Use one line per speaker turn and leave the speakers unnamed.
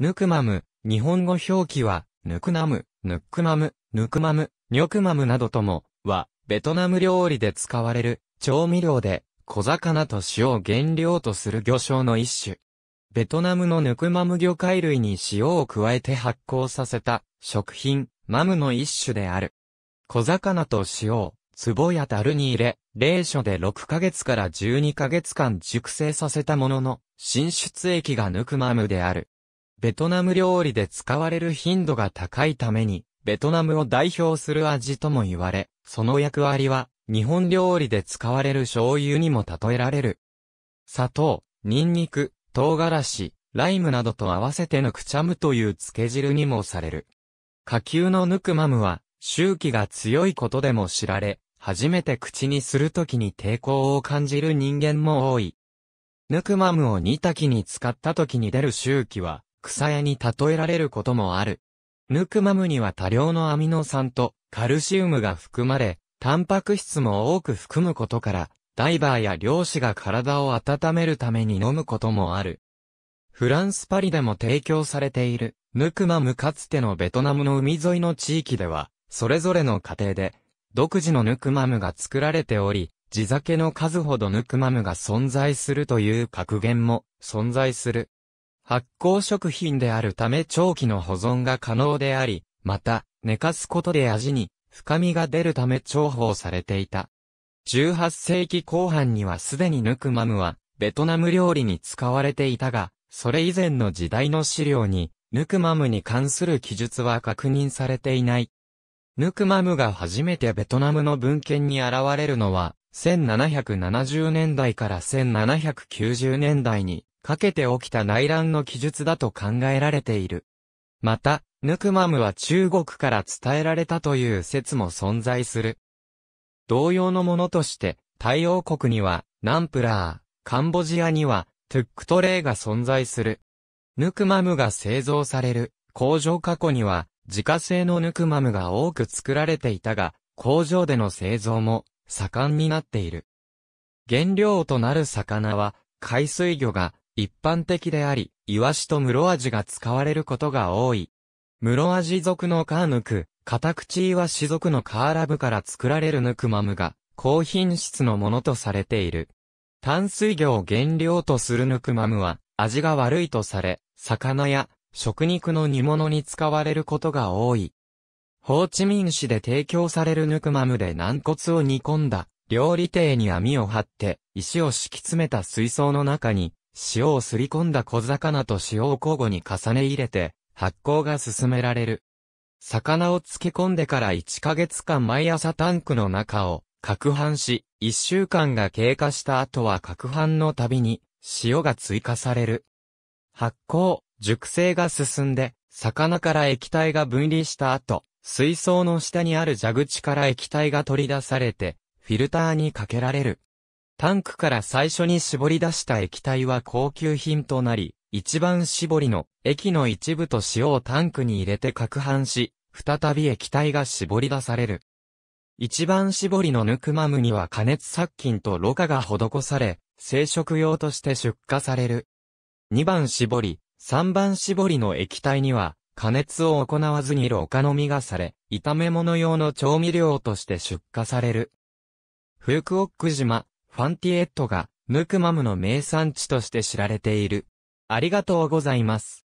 ヌクマム、日本語表記は、ヌクナム、ヌックマム、ヌクマム、ニョクマムなどとも、は、ベトナム料理で使われる、調味料で、小魚と塩を原料とする魚醤の一種。ベトナムのヌクマム魚介類に塩を加えて発酵させた、食品、マムの一種である。小魚と塩を、壺や樽に入れ、冷所で6ヶ月から12ヶ月間熟成させたものの、浸出液がヌクマムである。ベトナム料理で使われる頻度が高いために、ベトナムを代表する味とも言われ、その役割は、日本料理で使われる醤油にも例えられる。砂糖、ニンニク、唐辛子、ライムなどと合わせてヌクチャムという漬け汁にもされる。下級のヌクマムは、周期が強いことでも知られ、初めて口にするときに抵抗を感じる人間も多い。ヌクマムを煮炊きに使ったときに出る周期は、草屋に例えられることもある。ヌクマムには多量のアミノ酸とカルシウムが含まれ、タンパク質も多く含むことから、ダイバーや漁師が体を温めるために飲むこともある。フランスパリでも提供されている、ヌクマムかつてのベトナムの海沿いの地域では、それぞれの家庭で、独自のヌクマムが作られており、地酒の数ほどヌクマムが存在するという格言も存在する。発酵食品であるため長期の保存が可能であり、また、寝かすことで味に深みが出るため重宝されていた。18世紀後半にはすでにヌクマムは、ベトナム料理に使われていたが、それ以前の時代の資料に、ヌクマムに関する記述は確認されていない。ヌクマムが初めてベトナムの文献に現れるのは、1770年代から1790年代にかけて起きた内乱の記述だと考えられている。また、ヌクマムは中国から伝えられたという説も存在する。同様のものとして、太陽国には、ナンプラー、カンボジアには、トゥックトレイが存在する。ヌクマムが製造される、工場過去には、自家製のヌクマムが多く作られていたが、工場での製造も盛んになっている。原料となる魚は海水魚が一般的であり、イワシとロアジが使われることが多い。ロアジ族のカーヌク、カタクチイワシ族のカーラブから作られるヌクマムが、高品質のものとされている。淡水魚を原料とするヌクマムは、味が悪いとされ、魚や食肉の煮物に使われることが多い。ホーチミン市で提供されるヌクマムで軟骨を煮込んだ料理艇に網を張って石を敷き詰めた水槽の中に塩をすり込んだ小魚と塩を交互に重ね入れて、発酵が進められる。魚を漬け込んでから1ヶ月間毎朝タンクの中を、攪拌し、1週間が経過した後は攪拌の度に、塩が追加される。発酵、熟成が進んで、魚から液体が分離した後、水槽の下にある蛇口から液体が取り出されて、フィルターにかけられる。タンクから最初に絞り出した液体は高級品となり、一番絞りの液の一部と塩をタンクに入れて攪拌し、再び液体が絞り出される。一番絞りのヌクマムには加熱殺菌とろ過が施され、生殖用として出荷される。二番絞り、三番絞りの液体には、加熱を行わずにろ過のみがされ、炒め物用の調味料として出荷される。フークオック島、ファンティエットが、ヌクマムの名産地として知られている。ありがとうございます。